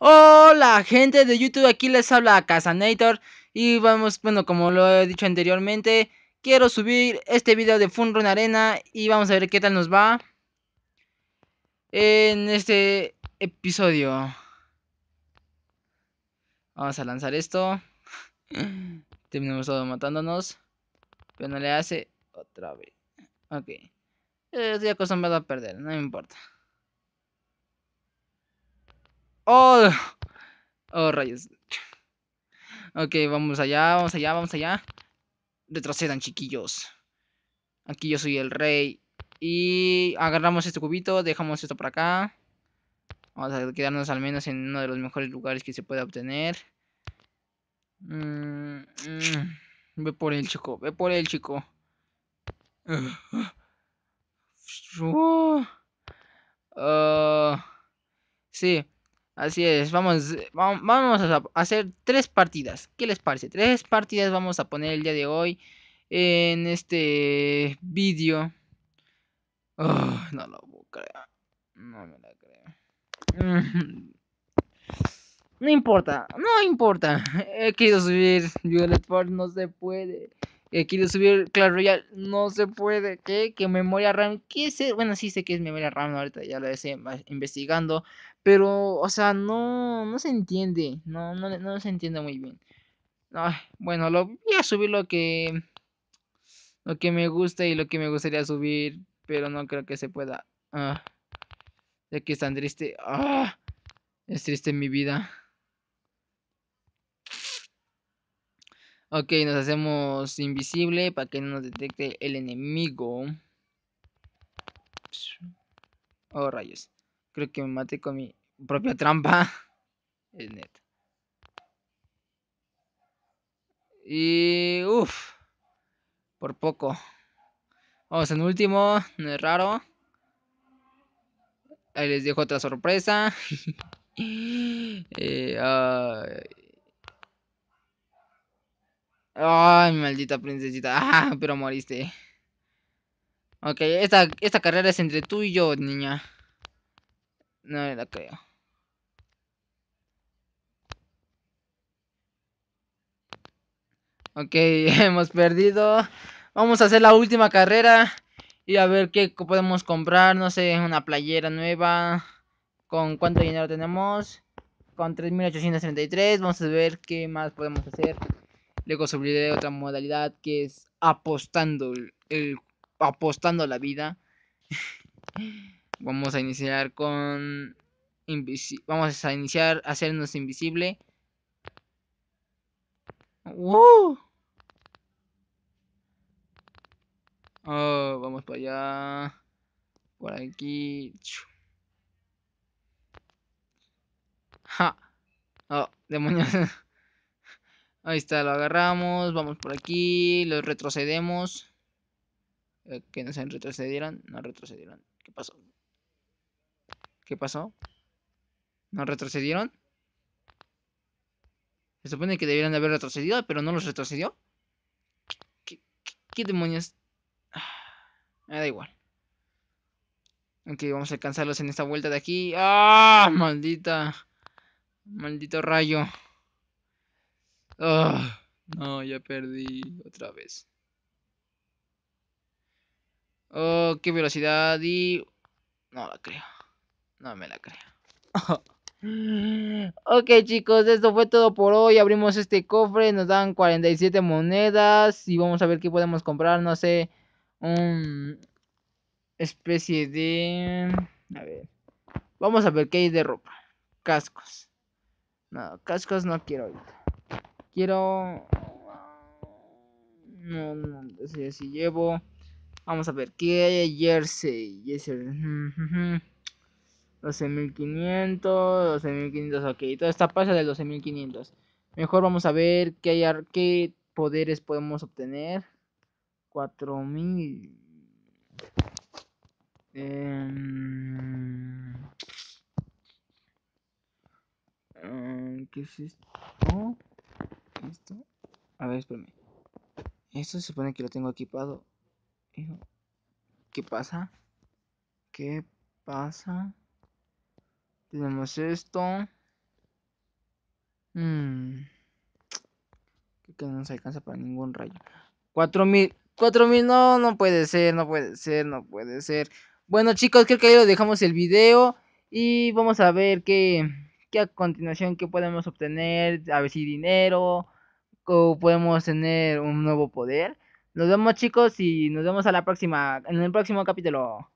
Hola gente de YouTube, aquí les habla Casanator y vamos, bueno, como lo he dicho anteriormente, quiero subir este video de Fun Run Arena y vamos a ver qué tal nos va en este episodio. Vamos a lanzar esto. Terminamos todo matándonos. Pero no le hace otra vez. Ok. Eh, estoy acostumbrado a perder, no me importa. ¡Oh! ¡Oh, rayos! Ok, vamos allá, vamos allá, vamos allá. Retrocedan, chiquillos. Aquí yo soy el rey. Y agarramos este cubito, dejamos esto para acá. Vamos a quedarnos al menos en uno de los mejores lugares que se pueda obtener. Mm, mm. ve por el chico, ve por el chico. Ah, sí, Así es, vamos, vamos a hacer tres partidas. ¿Qué les parece? Tres partidas vamos a poner el día de hoy en este vídeo. no lo creer. No me la creo. Mm. No importa, no importa. He querido subir Violet no se puede eh, quiere subir claro ya no se puede, ¿qué? Que memoria RAM, ¿qué sé? Bueno, sí sé que es memoria RAM, ahorita ya lo estoy investigando, pero, o sea, no, no se entiende, no, no, no se entiende muy bien. bueno, lo, voy a subir lo que, lo que me gusta y lo que me gustaría subir, pero no creo que se pueda. Ah, ya es tan triste, ah, es triste mi vida. Ok, nos hacemos invisible para que no nos detecte el enemigo. Oh, rayos. Creo que me maté con mi propia trampa. Es neta. Y... Uf. Por poco. Vamos en último. No es raro. Ahí les dejo otra sorpresa. eh, Ay, maldita princesita. Ah, pero moriste. Ok, esta, esta carrera es entre tú y yo, niña. No la creo. Ok, hemos perdido. Vamos a hacer la última carrera. Y a ver qué podemos comprar. No sé, una playera nueva. ¿Con cuánto dinero tenemos? Con 3.833. Vamos a ver qué más podemos hacer. Luego subiré otra modalidad que es apostando, el, apostando la vida. vamos a iniciar con... Vamos a iniciar a hacernos invisible. ¡Woo! Oh, vamos para allá. Por aquí. ¡Ja! Oh, demonios. Ahí está, lo agarramos. Vamos por aquí. Lo retrocedemos. Eh, que no se retrocedieran. No retrocedieron. ¿Qué pasó? ¿Qué pasó? ¿No retrocedieron? Se supone que debieran de haber retrocedido, pero no los retrocedió. ¿Qué, demonios? Ah, me da igual. Ok, vamos a alcanzarlos en esta vuelta de aquí. ¡Ah! Maldita. Maldito rayo. Ah. no, ya perdí otra vez. Oh, qué velocidad y... No la creo. No me la creo. ok chicos, esto fue todo por hoy. Abrimos este cofre, nos dan 47 monedas y vamos a ver qué podemos comprar. No sé, un especie de... A ver. Vamos a ver qué hay de ropa. Cascos. No, cascos no quiero ahorita. Quiero... Ah, no, no, si, si llevo... Vamos a ver, ¿qué jersey? Jersey. 12.500, 12.500, ok. Toda esta pasa de 12.500. Mejor vamos a ver qué, hay, qué poderes podemos obtener. 4.000. eh, em, em, ¿Qué es esto? Esto. A ver, espérame. Esto se supone que lo tengo equipado. ¿Qué pasa? ¿Qué pasa? Tenemos esto. Hmm. Creo que no se alcanza para ningún rayo. 4000. 4000. No, no puede ser, no puede ser, no puede ser. Bueno, chicos, creo que ahí lo dejamos el video. Y vamos a ver qué, qué a continuación que podemos obtener. A ver si dinero podemos tener un nuevo poder. Nos vemos chicos y nos vemos a la próxima, en el próximo capítulo.